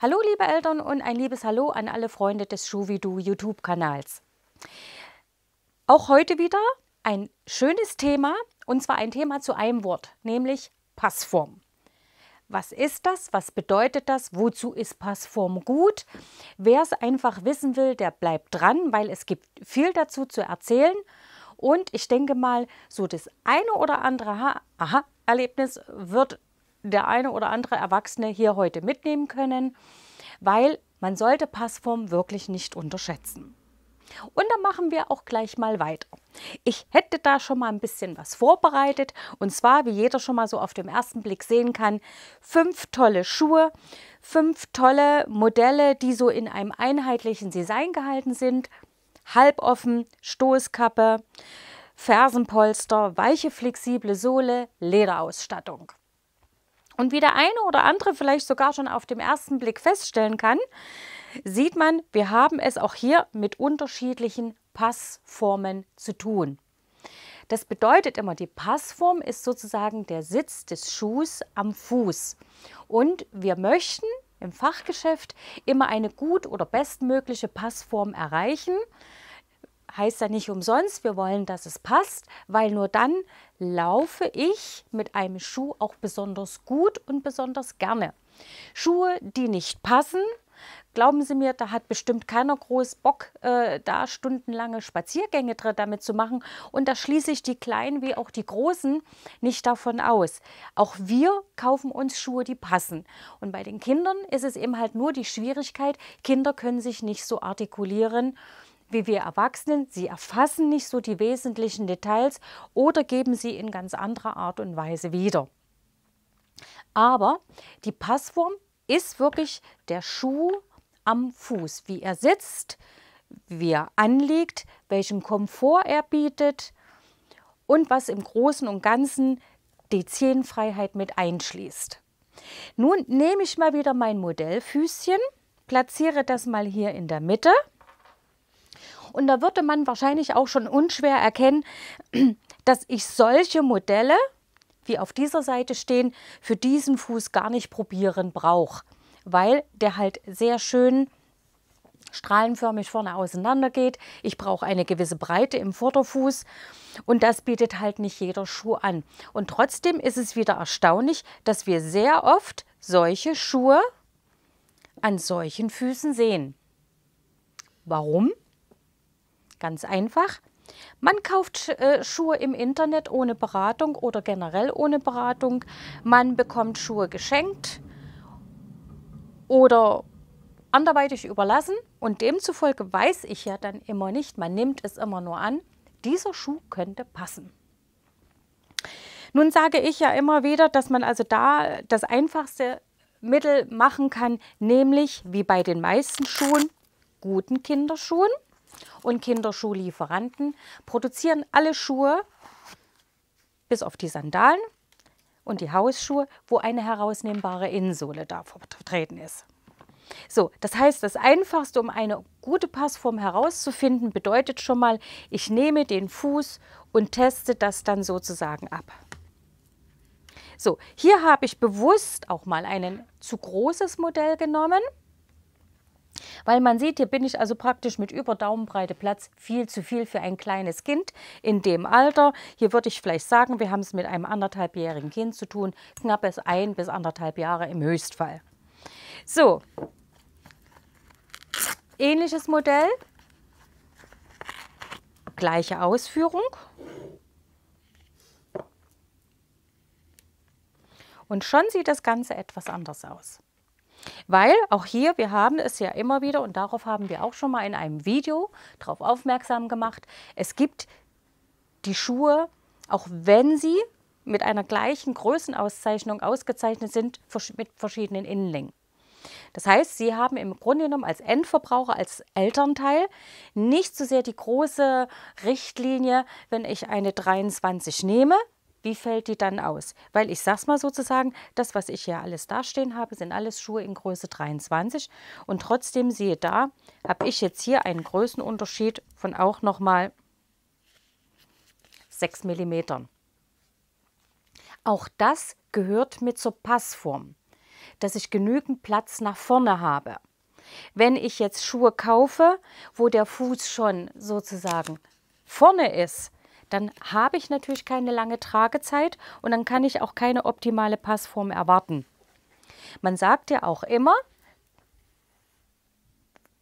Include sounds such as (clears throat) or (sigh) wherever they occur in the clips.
Hallo, liebe Eltern, und ein liebes Hallo an alle Freunde des Schuvidu YouTube-Kanals. Auch heute wieder ein schönes Thema, und zwar ein Thema zu einem Wort, nämlich Passform. Was ist das? Was bedeutet das? Wozu ist Passform gut? Wer es einfach wissen will, der bleibt dran, weil es gibt viel dazu zu erzählen. Und ich denke mal, so das eine oder andere Aha-Erlebnis wird der eine oder andere Erwachsene hier heute mitnehmen können, weil man sollte Passform wirklich nicht unterschätzen. Und dann machen wir auch gleich mal weiter. Ich hätte da schon mal ein bisschen was vorbereitet. Und zwar, wie jeder schon mal so auf dem ersten Blick sehen kann, fünf tolle Schuhe, fünf tolle Modelle, die so in einem einheitlichen Design gehalten sind. Halboffen, Stoßkappe, Fersenpolster, weiche flexible Sohle, Lederausstattung. Und wie der eine oder andere vielleicht sogar schon auf dem ersten Blick feststellen kann, sieht man, wir haben es auch hier mit unterschiedlichen Passformen zu tun. Das bedeutet immer, die Passform ist sozusagen der Sitz des Schuhs am Fuß. Und wir möchten im Fachgeschäft immer eine gut oder bestmögliche Passform erreichen, heißt ja nicht umsonst, wir wollen, dass es passt, weil nur dann laufe ich mit einem Schuh auch besonders gut und besonders gerne. Schuhe, die nicht passen, glauben Sie mir, da hat bestimmt keiner groß Bock, äh, da stundenlange Spaziergänge damit zu machen. Und da schließe ich die Kleinen wie auch die Großen nicht davon aus. Auch wir kaufen uns Schuhe, die passen. Und bei den Kindern ist es eben halt nur die Schwierigkeit, Kinder können sich nicht so artikulieren wie wir Erwachsenen. Sie erfassen nicht so die wesentlichen Details oder geben sie in ganz anderer Art und Weise wieder. Aber die Passform ist wirklich der Schuh am Fuß, wie er sitzt, wie er anliegt, welchen Komfort er bietet und was im Großen und Ganzen die Zehenfreiheit mit einschließt. Nun nehme ich mal wieder mein Modellfüßchen, platziere das mal hier in der Mitte und da würde man wahrscheinlich auch schon unschwer erkennen, (clears throat) dass ich solche Modelle, wie auf dieser Seite stehen, für diesen Fuß gar nicht probieren brauche, weil der halt sehr schön strahlenförmig vorne auseinander geht. Ich brauche eine gewisse Breite im Vorderfuß und das bietet halt nicht jeder Schuh an. Und trotzdem ist es wieder erstaunlich, dass wir sehr oft solche Schuhe an solchen Füßen sehen. Warum? Ganz einfach. Man kauft äh, Schuhe im Internet ohne Beratung oder generell ohne Beratung. Man bekommt Schuhe geschenkt oder anderweitig überlassen und demzufolge weiß ich ja dann immer nicht, man nimmt es immer nur an, dieser Schuh könnte passen. Nun sage ich ja immer wieder, dass man also da das einfachste Mittel machen kann, nämlich wie bei den meisten Schuhen, guten Kinderschuhen und Kinderschuhlieferanten produzieren alle Schuhe, bis auf die Sandalen und die Hausschuhe, wo eine herausnehmbare Innensohle da vertreten ist. So, das heißt, das Einfachste, um eine gute Passform herauszufinden, bedeutet schon mal, ich nehme den Fuß und teste das dann sozusagen ab. So, hier habe ich bewusst auch mal ein zu großes Modell genommen. Weil man sieht, hier bin ich also praktisch mit über Daumenbreite Platz viel zu viel für ein kleines Kind in dem Alter. Hier würde ich vielleicht sagen, wir haben es mit einem anderthalbjährigen Kind zu tun, knappes ein bis anderthalb Jahre im Höchstfall. So, ähnliches Modell, gleiche Ausführung. Und schon sieht das Ganze etwas anders aus. Weil auch hier, wir haben es ja immer wieder und darauf haben wir auch schon mal in einem Video darauf aufmerksam gemacht, es gibt die Schuhe, auch wenn sie mit einer gleichen Größenauszeichnung ausgezeichnet sind, mit verschiedenen Innenlängen. Das heißt, Sie haben im Grunde genommen als Endverbraucher, als Elternteil nicht so sehr die große Richtlinie, wenn ich eine 23 nehme, wie fällt die dann aus? Weil ich sag's mal sozusagen, das, was ich hier alles dastehen habe, sind alles Schuhe in Größe 23 und trotzdem sehe da, habe ich jetzt hier einen Größenunterschied von auch nochmal 6 mm. Auch das gehört mit zur Passform, dass ich genügend Platz nach vorne habe. Wenn ich jetzt Schuhe kaufe, wo der Fuß schon sozusagen vorne ist, dann habe ich natürlich keine lange Tragezeit und dann kann ich auch keine optimale Passform erwarten. Man sagt ja auch immer,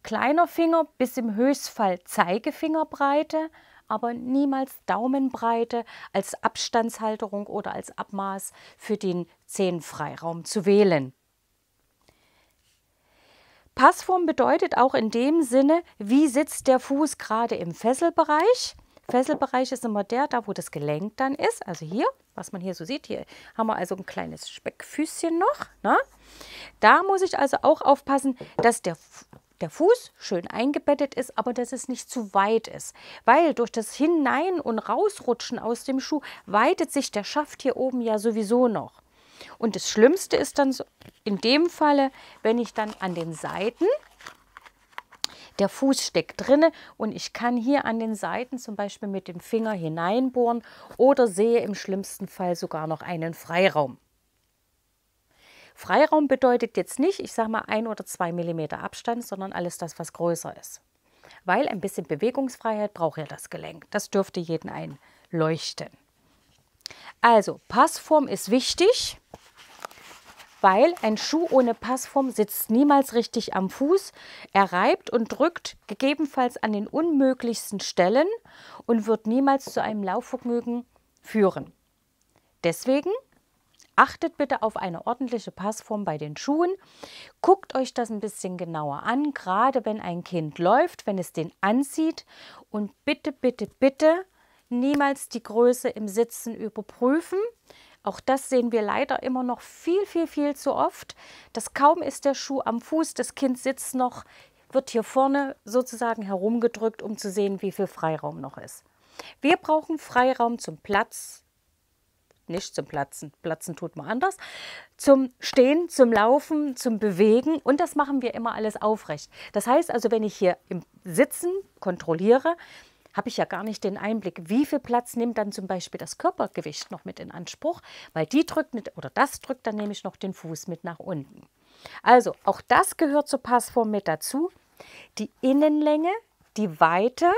kleiner Finger bis im Höchstfall Zeigefingerbreite, aber niemals Daumenbreite als Abstandshalterung oder als Abmaß für den Zehenfreiraum zu wählen. Passform bedeutet auch in dem Sinne, wie sitzt der Fuß gerade im Fesselbereich Fesselbereich ist immer der, da wo das Gelenk dann ist. Also hier, was man hier so sieht, hier haben wir also ein kleines Speckfüßchen noch. Ne? Da muss ich also auch aufpassen, dass der der Fuß schön eingebettet ist, aber dass es nicht zu weit ist. Weil durch das Hinein- und Rausrutschen aus dem Schuh weitet sich der Schaft hier oben ja sowieso noch. Und das Schlimmste ist dann in dem Falle, wenn ich dann an den Seiten der Fuß steckt drinne und ich kann hier an den Seiten zum Beispiel mit dem Finger hineinbohren oder sehe im schlimmsten Fall sogar noch einen Freiraum. Freiraum bedeutet jetzt nicht, ich sage mal, ein oder zwei Millimeter Abstand, sondern alles das, was größer ist. Weil ein bisschen Bewegungsfreiheit braucht ja das Gelenk. Das dürfte jeden einleuchten. Also, Passform ist wichtig weil ein Schuh ohne Passform sitzt niemals richtig am Fuß. Er reibt und drückt gegebenenfalls an den unmöglichsten Stellen und wird niemals zu einem Laufvergnügen führen. Deswegen achtet bitte auf eine ordentliche Passform bei den Schuhen. Guckt euch das ein bisschen genauer an, gerade wenn ein Kind läuft, wenn es den anzieht. Und bitte, bitte, bitte niemals die Größe im Sitzen überprüfen. Auch das sehen wir leider immer noch viel, viel, viel zu oft. Das kaum ist der Schuh am Fuß, das Kind sitzt noch, wird hier vorne sozusagen herumgedrückt, um zu sehen, wie viel Freiraum noch ist. Wir brauchen Freiraum zum Platz, nicht zum Platzen, Platzen tut man anders, zum Stehen, zum Laufen, zum Bewegen und das machen wir immer alles aufrecht. Das heißt also, wenn ich hier im Sitzen kontrolliere, habe ich ja gar nicht den Einblick, wie viel Platz nimmt dann zum Beispiel das Körpergewicht noch mit in Anspruch, weil die drückt mit, oder das drückt dann nämlich noch den Fuß mit nach unten. Also auch das gehört zur Passform mit dazu. Die Innenlänge, die Weite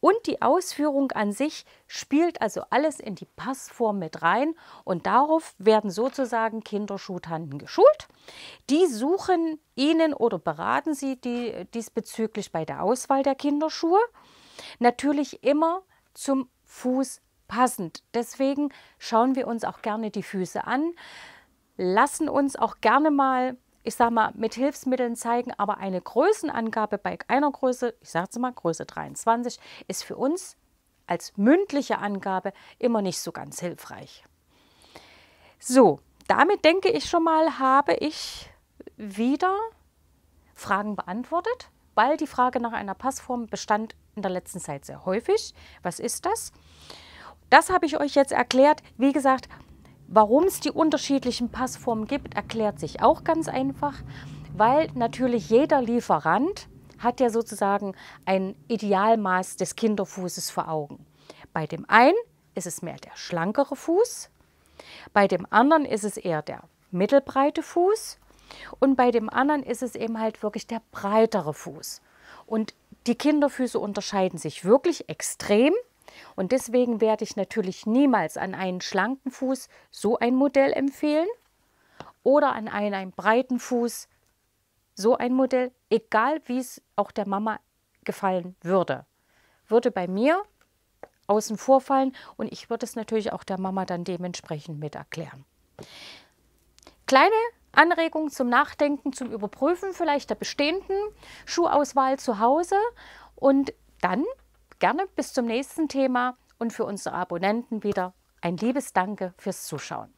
und die Ausführung an sich spielt also alles in die Passform mit rein und darauf werden sozusagen Kinderschuhtanten geschult. Die suchen Ihnen oder beraten Sie die, diesbezüglich bei der Auswahl der Kinderschuhe Natürlich immer zum Fuß passend. Deswegen schauen wir uns auch gerne die Füße an, lassen uns auch gerne mal, ich sage mal, mit Hilfsmitteln zeigen, aber eine Größenangabe bei einer Größe, ich sage es mal Größe 23, ist für uns als mündliche Angabe immer nicht so ganz hilfreich. So, damit denke ich schon mal, habe ich wieder Fragen beantwortet weil die Frage nach einer Passform bestand in der letzten Zeit sehr häufig. Was ist das? Das habe ich euch jetzt erklärt. Wie gesagt, warum es die unterschiedlichen Passformen gibt, erklärt sich auch ganz einfach, weil natürlich jeder Lieferant hat ja sozusagen ein Idealmaß des Kinderfußes vor Augen. Bei dem einen ist es mehr der schlankere Fuß, bei dem anderen ist es eher der mittelbreite Fuß und bei dem anderen ist es eben halt wirklich der breitere Fuß. Und die Kinderfüße unterscheiden sich wirklich extrem. Und deswegen werde ich natürlich niemals an einen schlanken Fuß so ein Modell empfehlen oder an einen, einen breiten Fuß so ein Modell, egal wie es auch der Mama gefallen würde. Würde bei mir außen vor fallen und ich würde es natürlich auch der Mama dann dementsprechend mit erklären. Kleine Anregung zum Nachdenken, zum Überprüfen vielleicht der bestehenden Schuhauswahl zu Hause und dann gerne bis zum nächsten Thema und für unsere Abonnenten wieder ein liebes Danke fürs Zuschauen.